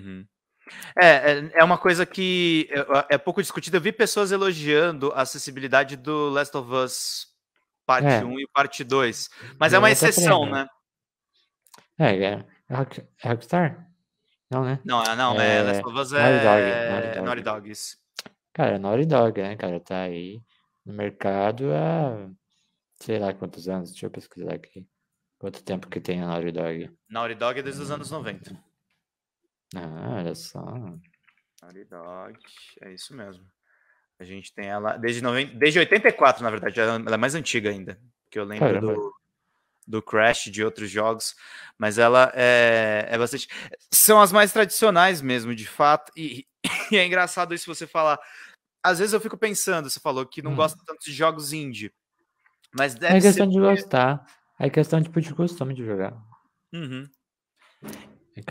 Uhum. É, é, é uma coisa que é pouco discutida. Eu vi pessoas elogiando a acessibilidade do Last of Us parte é. 1 e parte 2. Mas é uma exceção, né? É, é. É, é Rockstar? Não, né? Não, é, não, é, é Last of Us é Naughty Dog. Naughty Dog. Cara, Naughty Dog, né, cara? Tá aí no mercado há sei lá quantos anos. Deixa eu pesquisar aqui. Quanto tempo que tem a Naughty Dog? Naughty Dog é desde os anos 90. Ah, olha só. é isso mesmo. A gente tem ela desde, 90, desde 84, na verdade, ela é mais antiga ainda, que eu lembro do, do Crash, de outros jogos, mas ela é, é bastante. São as mais tradicionais mesmo, de fato, e, e é engraçado isso você falar. Às vezes eu fico pensando, você falou que não hum. gosta tanto de jogos indie, mas é deve É questão ser... de gostar, é questão tipo, de costume de jogar. Uhum. É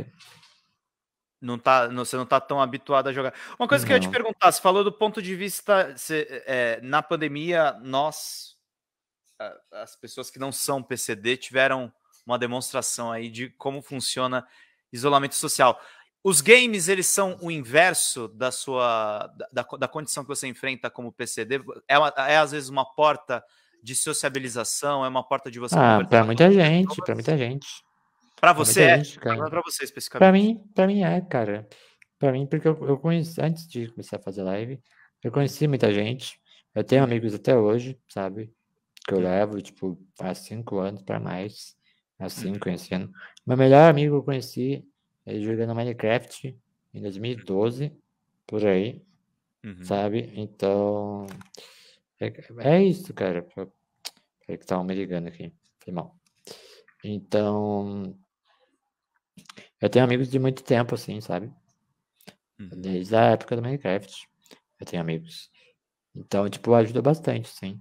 não tá, não, você não está tão habituado a jogar. Uma coisa não. que eu ia te uhum. perguntar, você falou do ponto de vista você é, na pandemia, nós, as pessoas que não são PCD, tiveram uma demonstração aí de como funciona isolamento social. Os games, eles são o inverso da sua da, da condição que você enfrenta como PCD? É, uma, é às vezes uma porta de sociabilização, é uma porta de você... Ah, para muita gente, para muita gente. Para você é? para você especificamente. Para mim, para mim é, cara. Para mim, porque eu, eu conheci, antes de começar a fazer live, eu conheci muita gente. Eu tenho amigos até hoje, sabe? Que eu uhum. levo, tipo, há cinco anos para mais. Assim, conhecendo. Meu melhor amigo eu conheci ele jogando Minecraft em 2012, por aí. Uhum. Sabe? Então. É, é isso, cara. Peraí é que estavam me ligando aqui. Foi mal. Então, eu tenho amigos de muito tempo, assim, sabe? Uhum. Desde a época do Minecraft. Eu tenho amigos. Então, tipo, ajuda bastante, sim.